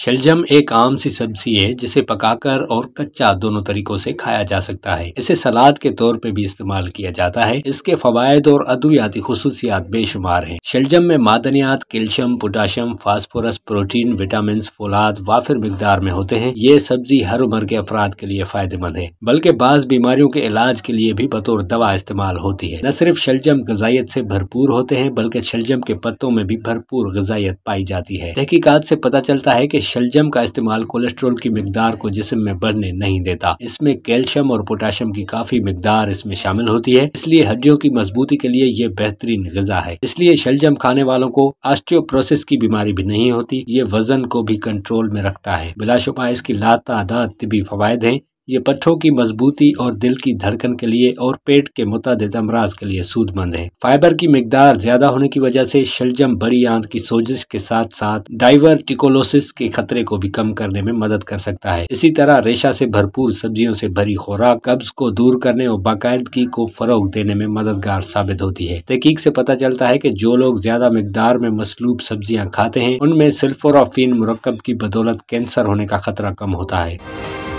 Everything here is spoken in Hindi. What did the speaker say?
शलजम एक आम सी सब्जी है जिसे पकाकर और कच्चा दोनों तरीकों से खाया जा सकता है इसे सलाद के तौर पर भी इस्तेमाल किया जाता है इसके फवायद और अद्वियाती खसूसियात बेशुमार हैं शलजम में मादनियात calcium potassium phosphorus protein vitamin फोलाद वाफिर मकदार में होते हैं ये सब्जी हर उम्र के अफराद के लिए फायदेमंद है बल्कि बाज बीमारियों के इलाज के लिए भी बतौर दवा इस्तेमाल होती है न सिर्फ शलजम गजाइत से भरपूर होते हैं बल्कि शलजम के पत्तों में भी भरपूर गजाइत पाई जाती है तहकीकत से पता चलता है की शलजम का इस्तेमाल कोलेस्ट्रोल की मकदार को जिसम में बढ़ने नहीं देता इसमें कैल्शियम और पोटाशियम की काफ़ी मकदार इसमें शामिल होती है इसलिए हड्डियों की मजबूती के लिए ये बेहतरीन गजा है इसलिए शलजम खाने वालों को आस्टियोप्रोसेस की बीमारी भी नहीं होती ये वजन को भी कंट्रोल में रखता है बिलाशुबा इसकी लातादाद तबी फवायद हैं ये पट्ठों की मजबूती और दिल की धड़कन के लिए और पेट के मुतद अमराज के लिए सूदमंद है फाइबर की मकदार ज्यादा होने की वजह से शलजम बड़ी आंत की सोजिश के साथ साथ डाइवर टिकोलोसिस के खतरे को भी कम करने में मदद कर सकता है इसी तरह रेशा से भरपूर सब्जियों से भरी खुराक कब्ज को दूर करने और बाकायदगी को फरोग देने में मददगार साबित होती है तहकीक से पता चलता है की जो लोग ज्यादा मकदार में मसलूब सब्जियाँ खाते हैं उनमें सिल्फोराफिन मरकब की बदौलत कैंसर होने का खतरा कम होता है